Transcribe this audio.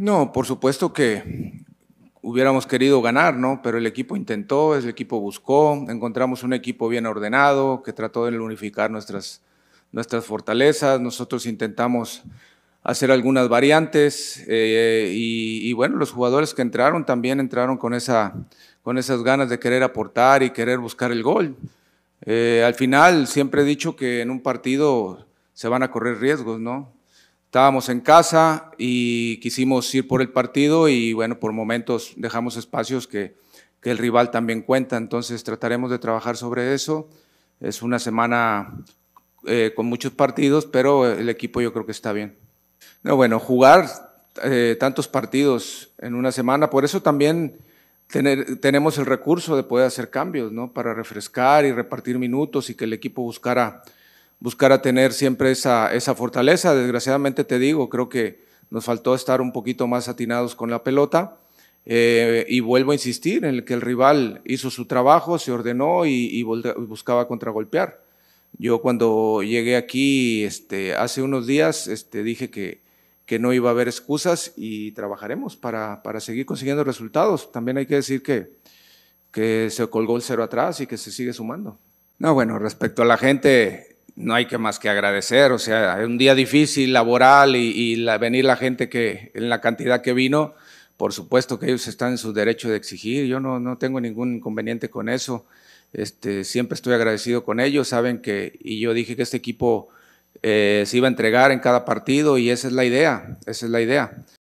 No, por supuesto que hubiéramos querido ganar, ¿no? Pero el equipo intentó, el equipo buscó, encontramos un equipo bien ordenado que trató de unificar nuestras, nuestras fortalezas, nosotros intentamos hacer algunas variantes eh, y, bueno, los jugadores que entraron también entraron con, esa, con esas ganas de querer aportar y querer buscar el gol. Eh, al final siempre he dicho que en un partido se van a correr riesgos, ¿no? Estábamos en casa y quisimos ir por el partido y bueno, por momentos dejamos espacios que, el rival también cuenta, entonces trataremos de trabajar sobre eso. Es una semana eh, con muchos partidos, pero el equipo yo creo que está bien. No, bueno, jugar eh, tantos partidos en una semana, por eso también tenemos el recurso de poder hacer cambios, ¿no? Para refrescar y repartir minutos y que el equipo buscara buscar a tener siempre esa, esa fortaleza. Desgraciadamente te digo, creo que nos faltó estar un poquito más atinados con la pelota. Eh, y vuelvo a insistir en que el rival hizo su trabajo, se ordenó y, y buscaba contragolpear. Yo cuando llegué aquí este, hace unos días este, dije que, que no iba a haber excusas y trabajaremos para, para, seguir consiguiendo resultados. También hay que decir que, que se colgó el cero atrás y que se sigue sumando. No, bueno, respecto a la gente, no hay que más que agradecer, o sea, es un día difícil, laboral y, venir la gente que en la cantidad que vino, por supuesto que ellos están en su derecho de exigir, yo no, tengo ningún inconveniente con eso, este, siempre estoy agradecido con ellos, saben que, y yo dije que este equipo eh, se iba a entregar en cada partido y esa es la idea, esa es la idea.